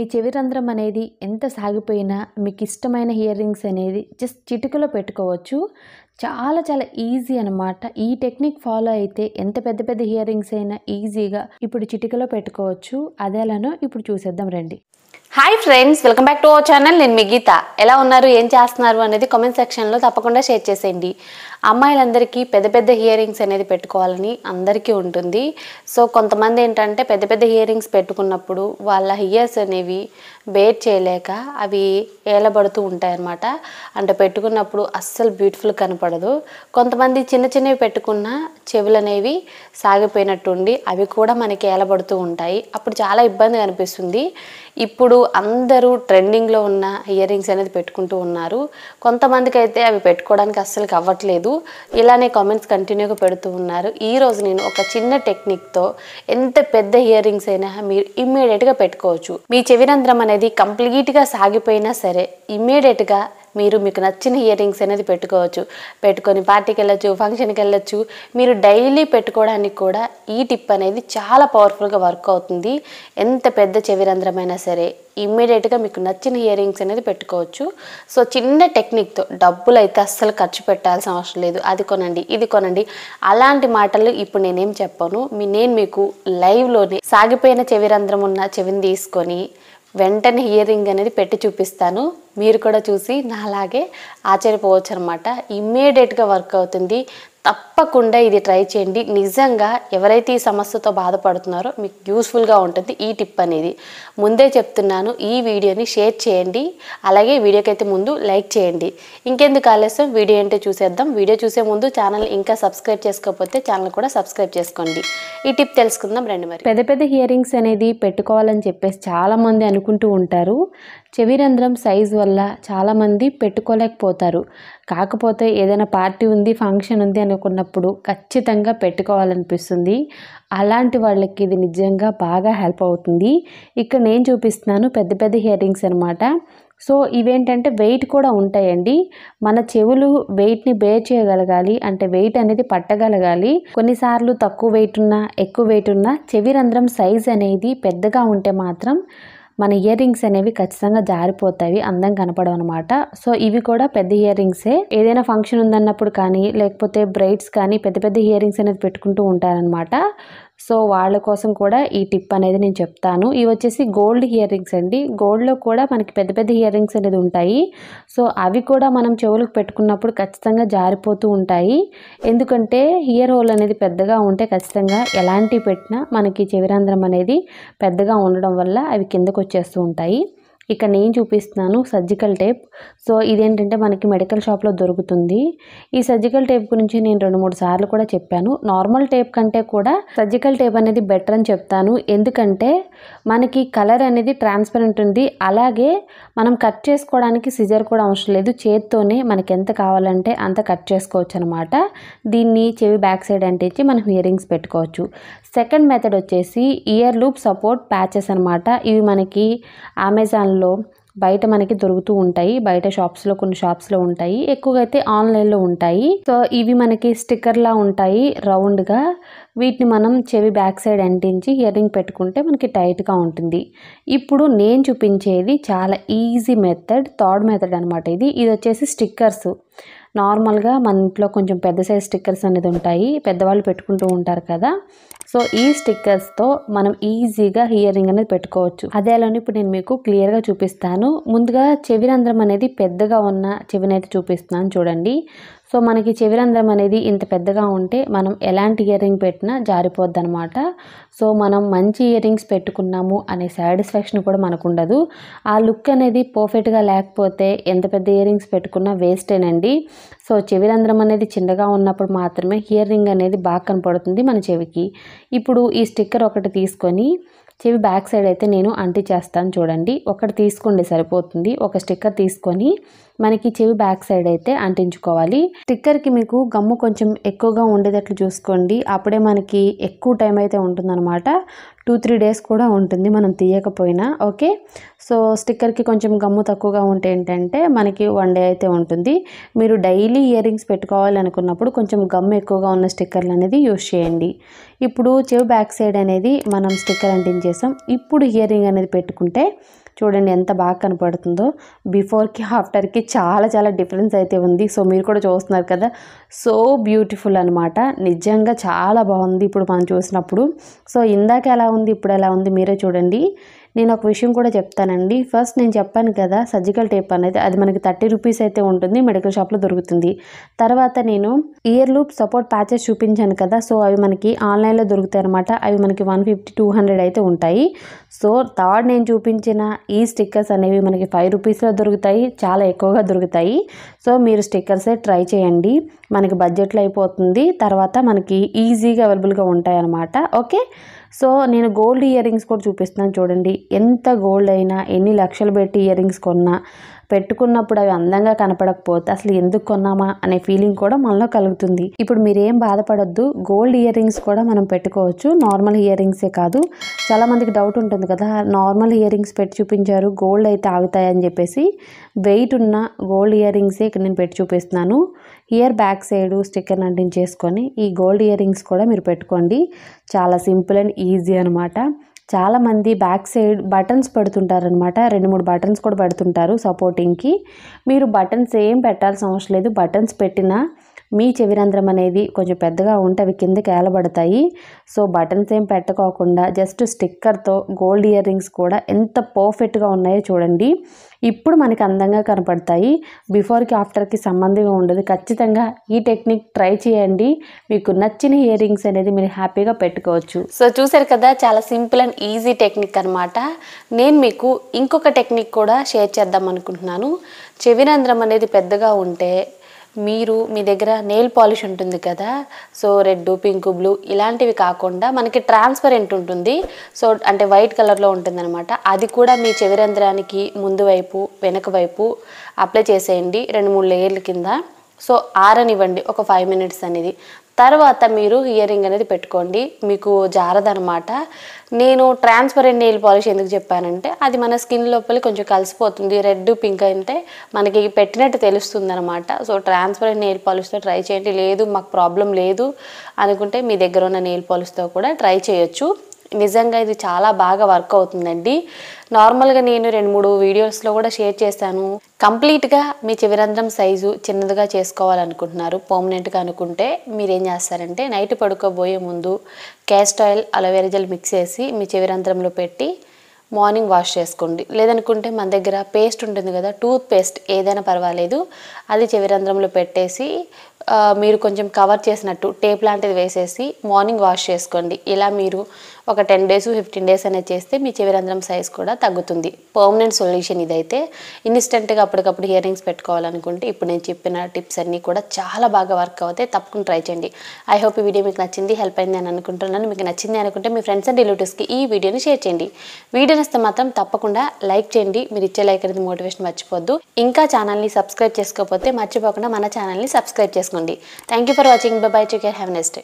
మీ చెవి రంధ్రం అనేది ఎంత సాగిపోయినా మీకు ఇష్టమైన ఇయర్ రింగ్స్ అనేది జస్ట్ చిటికలో పెట్టుకోవచ్చు చాలా చాలా ఈజీ అనమాట ఈ టెక్నిక్ ఫాలో అయితే ఎంత పెద్ద పెద్ద ఇయర్ రింగ్స్ అయినా ఈజీగా ఇప్పుడు చిటికలో పెట్టుకోవచ్చు అదేలానో ఇప్పుడు చూసేద్దాం రండి hi friends welcome back to our channel నేను మీ గీత ఎలా ఉన్నారు ఏం చేస్తున్నారు అనేది కామెంట్ సెక్షన్లో తప్పకుండా షేర్ చేసేయండి అమ్మాయిలందరికీ పెద్ద పెద్ద హియరింగ్స్ అనేది పెట్టుకోవాలని అందరికీ ఉంటుంది సో కొంతమంది ఏంటంటే పెద్ద పెద్ద హియరింగ్స్ పెట్టుకున్నప్పుడు వాళ్ళ హియర్స్ అనేవి బేర్ చేయలేక అవి ఏలబడుతూ ఉంటాయన్నమాట అంటే పెట్టుకున్నప్పుడు అస్సలు బ్యూటిఫుల్ కనపడదు కొంతమంది చిన్న చిన్నవి పెట్టుకున్న చెవులు అనేవి సాగిపోయినట్టుండి అవి కూడా మనకి ఏలబడుతూ ఉంటాయి అప్పుడు చాలా ఇబ్బంది అనిపిస్తుంది ఇప్పుడు అందరూ ట్రెండింగ్లో ఉన్న ఇయర్ రింగ్స్ అనేది పెట్టుకుంటూ ఉన్నారు కొంతమందికి అయితే అవి పెట్టుకోవడానికి అస్సలు అవ్వట్లేదు ఇలానే కామెంట్స్ కంటిన్యూగా పెడుతూ ఉన్నారు ఈరోజు నేను ఒక చిన్న టెక్నిక్తో ఎంత పెద్ద ఇయర్ రింగ్స్ అయినా మీరు ఇమ్మీడియట్గా పెట్టుకోవచ్చు మీ చెవిరంధ్రం అనేది కంప్లీట్గా సాగిపోయినా సరే ఇమ్మీడియట్గా మీరు మీకు నచ్చిన ఇయర్ రింగ్స్ అనేది పెట్టుకోవచ్చు పెట్టుకొని పార్టీకి వెళ్ళచ్చు ఫంక్షన్కి వెళ్ళచ్చు మీరు డైలీ పెట్టుకోవడానికి కూడా ఈ టిప్ అనేది చాలా పవర్ఫుల్గా వర్క్ అవుతుంది ఎంత పెద్ద చెవిరంధ్రమైనా సరే ఇమ్మీడియట్గా మీకు నచ్చిన ఇయర్ రింగ్స్ అనేది పెట్టుకోవచ్చు సో చిన్న టెక్నిక్తో డబ్బులు అయితే అస్సలు ఖర్చు పెట్టాల్సిన అవసరం లేదు అది కొనండి ఇది కొనండి అలాంటి మాటలు ఇప్పుడు నేనేం చెప్పాను మీ నేను మీకు లైవ్లోనే సాగిపోయిన చెవిరంధ్రం ఉన్న చెవిని తీసుకొని వెంటనే ఇయర్ అనేది పెట్టి చూపిస్తాను మీరు కూడా చూసి నాలాగే ఆశ్చర్యపోవచ్చు అనమాట ఇమ్మీడియట్గా వర్క్ అవుతుంది తప్పకుండా ఇది ట్రై చేయండి నిజంగా ఎవరైతే ఈ సమస్యతో బాధపడుతున్నారో మీకు యూస్ఫుల్గా ఉంటుంది ఈ టిప్ అనేది ముందే చెప్తున్నాను ఈ వీడియోని షేర్ చేయండి అలాగే వీడియోకైతే ముందు లైక్ చేయండి ఇంకెందుకు ఆలస్యం వీడియో ఏంటో చూసేద్దాం వీడియో చూసే ముందు ఛానల్ ఇంకా సబ్స్క్రైబ్ చేసుకోకపోతే ఛానల్ కూడా సబ్స్క్రైబ్ చేసుకోండి ఈ టిప్ తెలుసుకుందాం రండి మరి పెద్ద పెద్ద హియరింగ్స్ అనేది పెట్టుకోవాలని చెప్పేసి చాలామంది అనుకుంటూ ఉంటారు చెవిరంధ్రం సైజ్ వల్ల చాలామంది పెట్టుకోలేకపోతారు కాకపోతే ఏదైనా పార్టీ ఉంది ఫంక్షన్ ఉంది అనుకున్నప్పుడు ఖచ్చితంగా పెట్టుకోవాలనిపిస్తుంది అలాంటి వాళ్ళకి ఇది నిజంగా బాగా హెల్ప్ అవుతుంది ఇక్కడ నేను చూపిస్తున్నాను పెద్ద పెద్ద హియరింగ్స్ అనమాట సో ఇవేంటంటే వెయిట్ కూడా ఉంటాయండి మన చెవులు వెయిట్ని బేర్ చేయగలగాలి అంటే వెయిట్ అనేది పట్టగలగాలి కొన్నిసార్లు తక్కువ వెయిట్ ఉన్నా ఎక్కువ వెయిట్ ఉన్నా చెవి రంధ్రం సైజ్ అనేది పెద్దగా ఉంటే మాత్రం మన ఇయర్ రింగ్స్ అనేవి ఖచ్చితంగా జారిపోతాయి అందం కనపడం అనమాట సో ఇవి కూడా పెద్ద ఇయర్ రింగ్సే ఏదైనా ఫంక్షన్ ఉందన్నప్పుడు కానీ లేకపోతే బ్రైడ్స్ కానీ పెద్ద పెద్ద ఇయర్ రింగ్స్ అనేది పెట్టుకుంటూ ఉంటారనమాట సో వాళ్ళ కోసం కూడా ఈ టిప్ అనేది నేను చెప్తాను ఇవి వచ్చేసి గోల్డ్ ఇయర్ రింగ్స్ అండి గోల్డ్లో కూడా మనకి పెద్ద పెద్ద ఇయర్ రింగ్స్ అనేది ఉంటాయి సో అవి కూడా మనం చెవులకు పెట్టుకున్నప్పుడు ఖచ్చితంగా జారిపోతూ ఉంటాయి ఎందుకంటే ఇయర్ హోల్ అనేది పెద్దగా ఉంటే ఖచ్చితంగా ఎలాంటి పెట్టినా మనకి చెవిరంధ్రం అనేది పెద్దగా ఉండడం వల్ల అవి కిందకు వచ్చేస్తూ ఉంటాయి ఇక్కడ నేను చూపిస్తున్నాను సర్జికల్ టేప్ సో ఇదేంటంటే మనకి మెడికల్ షాప్లో దొరుకుతుంది ఈ సర్జికల్ టేప్ గురించి నేను రెండు మూడు సార్లు కూడా చెప్పాను నార్మల్ టేప్ కంటే కూడా సర్జికల్ టేప్ అనేది బెటర్ అని చెప్తాను ఎందుకంటే మనకి కలర్ అనేది ట్రాన్స్పరెంట్ ఉంది అలాగే మనం కట్ చేసుకోవడానికి సిజర్ కూడా అవసరం లేదు చేత్తోనే మనకి ఎంత కావాలంటే అంత కట్ చేసుకోవచ్చు అనమాట దీన్ని చెవి బ్యాక్ సైడ్ అంటించి మనం ఇయరింగ్స్ పెట్టుకోవచ్చు సెకండ్ మెథడ్ వచ్చేసి ఇయర్ లూప్ సపోర్ట్ ప్యాచెస్ అనమాట ఇవి మనకి అమెజాన్లో షాపుల్లో బయట మనకి దొరుకుతూ ఉంటాయి బయట షాప్స్లో కొన్ని షాప్స్లో ఉంటాయి ఎక్కువగా అయితే ఆన్లైన్లో ఉంటాయి సో ఇవి మనకి స్టిక్కర్లా ఉంటాయి రౌండ్గా వీటిని మనం చెవి బ్యాక్ సైడ్ అంటించి ఇయర్ రింగ్ పెట్టుకుంటే మనకి టైట్గా ఉంటుంది ఇప్పుడు నేను చూపించేది చాలా ఈజీ మెథడ్ థర్డ్ మెథడ్ అనమాట ఇది ఇది వచ్చేసి స్టిక్కర్స్ నార్మల్గా మన ఇంట్లో కొంచెం పెద్ద సైజ్ స్టిక్కర్స్ అనేది ఉంటాయి పెద్దవాళ్ళు పెట్టుకుంటూ ఉంటారు కదా సో ఈ స్టిక్కర్స్తో మనం ఈజీగా ఇయర్ రింగ్ అనేది పెట్టుకోవచ్చు అదే అలానే ఇప్పుడు నేను మీకు క్లియర్గా చూపిస్తాను ముందుగా చెవిరంధ్రం అనేది పెద్దగా ఉన్న చెవిని అయితే చూపిస్తున్నాను చూడండి సో మనకి చెవిరంధ్రం అనేది ఇంత పెద్దగా ఉంటే మనం ఎలాంటి ఇయర్ రింగ్ పెట్టినా జారిపోద్ది అనమాట సో మనం మంచి ఇయర్ రింగ్స్ పెట్టుకున్నాము అనే సాటిస్ఫాక్షన్ కూడా మనకు ఉండదు ఆ లుక్ అనేది పర్ఫెక్ట్గా లేకపోతే ఎంత పెద్ద ఇయర్ రింగ్స్ పెట్టుకున్నా వేస్టేనండి సో చెవి రంధ్రం అనేది చిన్నగా ఉన్నప్పుడు మాత్రమే హియర్ రింగ్ అనేది బాగా కనపడుతుంది మన చెవికి ఇప్పుడు ఈ స్టిక్కర్ ఒకటి తీసుకొని చెవి బ్యాక్ సైడ్ అయితే నేను అంటి చేస్తాను చూడండి ఒకటి తీసుకోండి సరిపోతుంది ఒక స్టిక్కర్ తీసుకొని మనకి చెవి బ్యాక్ సైడ్ అయితే అంటించుకోవాలి స్టిక్కర్కి మీకు గమ్ము కొంచెం ఎక్కువగా ఉండేటట్లు చూసుకోండి అప్పుడే మనకి ఎక్కువ టైం అయితే ఉంటుందన్నమాట టూ త్రీ డేస్ కూడా ఉంటుంది మనం తీయకపోయినా ఓకే సో స్టిక్కర్కి కొంచెం గమ్ము తక్కువగా ఉంటే ఏంటంటే మనకి వన్ డే అయితే ఉంటుంది మీరు డైలీ ఇయర్ రింగ్స్ పెట్టుకోవాలనుకున్నప్పుడు కొంచెం గమ్ము ఎక్కువగా ఉన్న స్టిక్కర్లు అనేది యూస్ చేయండి ఇప్పుడు చెవి బ్యాక్ సైడ్ అనేది మనం స్టిక్కర్ అంటించేసాం ఇప్పుడు ఇయర్ రింగ్ అనేది పెట్టుకుంటే చూడండి ఎంత బాగా కనపడుతుందో బిఫోర్కి ఆఫ్టర్కి చాలా చాలా డిఫరెన్స్ అయితే ఉంది సో మీరు కూడా చూస్తున్నారు కదా సో బ్యూటిఫుల్ అనమాట నిజంగా చాలా బాగుంది ఇప్పుడు మనం చూసినప్పుడు సో ఇందాక ఎలా ఉంది ఇప్పుడు ఎలా ఉంది మీరే చూడండి నేను ఒక విషయం కూడా చెప్తానండి ఫస్ట్ నేను చెప్పాను కదా సర్జికల్ టేప్ అనేది అది మనకి థర్టీ రూపీస్ అయితే ఉంటుంది మెడికల్ షాప్లో దొరుకుతుంది తర్వాత నేను ఇయర్ లూప్ సపోర్ట్ ప్యాచెస్ చూపించాను కదా సో అవి మనకి ఆన్లైన్లో దొరుకుతాయి అనమాట అవి మనకి వన్ ఫిఫ్టీ టూ హండ్రెడ్ అయితే ఉంటాయి సో థర్డ్ నేను చూపించిన ఈ స్టిక్కర్స్ అనేవి మనకి ఫైవ్ రూపీస్లో దొరుకుతాయి చాలా ఎక్కువగా దొరుకుతాయి సో మీరు స్టిక్కర్సే ట్రై చేయండి మనకి బడ్జెట్లో అయిపోతుంది తర్వాత మనకి ఈజీగా అవైలబుల్గా ఉంటాయి అనమాట ఓకే సో నేను గోల్డ్ ఇయర్ రింగ్స్ కూడా చూపిస్తున్నాను చూడండి ఎంత గోల్డ్ అయినా ఎన్ని లక్షలు పెట్టి ఇయర్ రింగ్స్ కొన్నా పెట్టుకున్నప్పుడు అవి అందంగా కనపడకపోతే అసలు ఎందుకు కొన్నామా అనే ఫీలింగ్ కూడా మనలో కలుగుతుంది ఇప్పుడు మీరేం బాధపడద్దు గోల్డ్ ఇయర్ రింగ్స్ కూడా మనం పెట్టుకోవచ్చు నార్మల్ ఇయర్ రింగ్సే కాదు చాలా మందికి డౌట్ ఉంటుంది కదా నార్మల్ ఇయర్ రింగ్స్ పెట్టి చూపించారు గోల్డ్ అయితే ఆగుతాయని చెప్పేసి వెయిట్ ఉన్న గోల్డ్ ఇయర్ రింగ్సే ఇక్కడ నేను పెట్టి చూపిస్తున్నాను ఇయర్ బ్యాక్ సైడ్ స్టిక్కర్ అంటించేసుకొని ఈ గోల్డ్ ఇయర్ రింగ్స్ కూడా మీరు పెట్టుకోండి చాలా సింపుల్ అండ్ ఈజీ అనమాట చాలామంది బ్యాక్ సైడ్ బటన్స్ పెడుతుంటారనమాట రెండు మూడు బటన్స్ కూడా పెడుతుంటారు సపోర్టింగ్కి మీరు బటన్స్ ఏం పెట్టాల్సిన అవసరం లేదు బటన్స్ పెట్టినా మీ చెవిరంధ్రం అనేది కొంచెం పెద్దగా ఉంటే అవి కిందకి ఏలబడతాయి సో బటన్స్ ఏం పెట్టకోకుండా జస్ట్ స్టిక్కర్తో గోల్డ్ ఇయర్ రింగ్స్ కూడా ఎంత పర్ఫెక్ట్గా ఉన్నాయో చూడండి ఇప్పుడు మనకి అందంగా కనపడతాయి బిఫోర్కి ఆఫ్టర్కి సంబంధంగా ఉండదు ఖచ్చితంగా ఈ టెక్నిక్ ట్రై చేయండి మీకు నచ్చిన ఇయర్ రింగ్స్ అనేది మీరు హ్యాపీగా పెట్టుకోవచ్చు సో చూసారు కదా చాలా సింపుల్ అండ్ ఈజీ టెక్నిక్ అనమాట నేను మీకు ఇంకొక టెక్నిక్ కూడా షేర్ చేద్దాం అనుకుంటున్నాను చెవిరంధ్రం అనేది పెద్దగా ఉంటే మీరు మీ దగ్గర నెయిల్ పాలిష్ ఉంటుంది కదా సో రెడ్ పింక్ బ్లూ ఇలాంటివి కాకుండా మనకి ట్రాన్స్పరెంట్ ఉంటుంది సో అంటే వైట్ కలర్లో ఉంటుంది అనమాట అది కూడా మీ చెవిరంధ్రానికి ముందు వైపు వెనక వైపు అప్లై చేసేయండి రెండు మూడు లేయర్ల కింద సో ఆరనివ్వండి ఒక ఫైవ్ మినిట్స్ అనేది తర్వాత మీరు ఇయరింగ్ అనేది పెట్టుకోండి మీకు జారదనమాట నేను ట్రాన్స్పరెంట్ నెయిల్ పాలిష్ ఎందుకు చెప్పానంటే అది మన స్కిన్ లోపల కొంచెం కలిసిపోతుంది రెడ్ పింక్ అంటే మనకి పెట్టినట్టు తెలుస్తుంది అనమాట సో ట్రాన్స్పరెంట్ నెయిల్ పాలిష్తో ట్రై చేయండి లేదు మాకు ప్రాబ్లం లేదు అనుకుంటే మీ దగ్గర ఉన్న నెయిల్ పాలిష్తో కూడా ట్రై చేయొచ్చు నిజంగా ఇది చాలా బాగా వర్క్ అవుతుందండి నార్మల్గా నేను రెండు మూడు వీడియోస్లో కూడా షేర్ చేశాను కంప్లీట్గా మీ చివరంధ్రం సైజు చిన్నదిగా చేసుకోవాలనుకుంటున్నారు పర్మనెంట్గా అనుకుంటే మీరు ఏం చేస్తారంటే నైట్ పడుకోబోయే ముందు castor oil aloe vera gel mix చేసి మీ చివరంధ్రంలో పెట్టి మార్నింగ్ వాష్ చేసుకోండి లేదనుకుంటే మన దగ్గర పేస్ట్ ఉంటుంది కదా టూత్ పేస్ట్ ఏదైనా పర్వాలేదు అది చెవిరంధ్రంలో పెట్టేసి మీరు కొంచెం కవర్ చేసినట్టు టేప్ లాంటిది వేసేసి మార్నింగ్ వాష్ చేసుకోండి ఇలా మీరు ఒక టెన్ డేస్ ఫిఫ్టీన్ డేస్ అనేది చేస్తే మీ చెవి రంధ్రం సైజ్ కూడా తగ్గుతుంది పర్మనెంట్ సొల్యూషన్ ఇదైతే ఇన్స్టెంట్గా అప్పటికప్పుడు హియరింగ్స్ రింగ్స్ పెట్టుకోవాలనుకుంటే ఇప్పుడు నేను చెప్పిన టిప్స్ అన్నీ కూడా చాలా బాగా వర్క్ అవుతాయి తప్పకుండా ట్రై చేయండి ఐ హోప్ ఈ వీడియో మీకు నచ్చింది హెల్ప్ అయింది అని అనుకుంటున్నాను మీకు నచ్చింది అనుకుంటే మీ ఫ్రెండ్స్ అండ్ రిలేటివ్స్కి ఈ వీడియోని షేర్ చేయండి వీడియోని వస్తే మాత్రం తప్పకుండా లైక్ చేయండి మీరు ఇచ్చే లైక్ అనేది మోటివేషన్ మర్చిపోద్దు ఇంకా ఛానల్ని సబ్స్క్రైబ్ చేసుకోకపోతే మర్చిపోకుండా మన ఛానల్ని సబ్స్క్రైబ్ చేసుకోండి thank you for watching bye bye take care have next